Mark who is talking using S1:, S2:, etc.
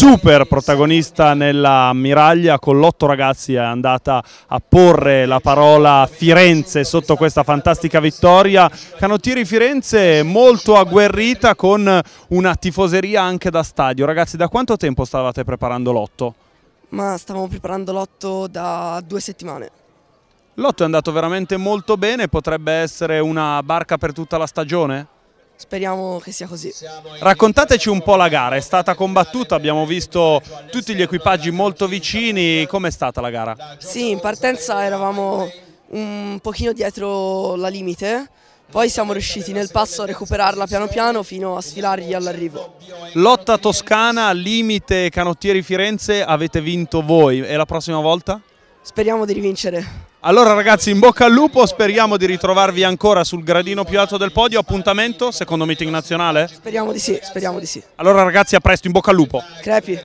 S1: super protagonista nella Miraglia con l'otto ragazzi è andata a porre la parola Firenze sotto questa fantastica vittoria. Canottieri Firenze molto agguerrita con una tifoseria anche da stadio. Ragazzi da quanto tempo stavate preparando l'otto?
S2: Ma stavamo preparando l'otto da due settimane.
S1: L'otto è andato veramente molto bene, potrebbe essere una barca per tutta la stagione?
S2: Speriamo che sia così.
S1: Raccontateci un po' la gara, è stata combattuta, abbiamo visto tutti gli equipaggi molto vicini, com'è stata la gara?
S2: Sì, in partenza eravamo un pochino dietro la limite, poi siamo riusciti nel passo a recuperarla piano piano fino a sfilargli all'arrivo.
S1: Lotta toscana, limite canottieri Firenze, avete vinto voi, e la prossima volta?
S2: Speriamo di rivincere.
S1: Allora ragazzi in bocca al lupo, speriamo di ritrovarvi ancora sul gradino più alto del podio, appuntamento, secondo meeting nazionale?
S3: Speriamo di sì, speriamo di sì.
S1: Allora ragazzi a presto, in bocca al lupo.
S3: Crepi.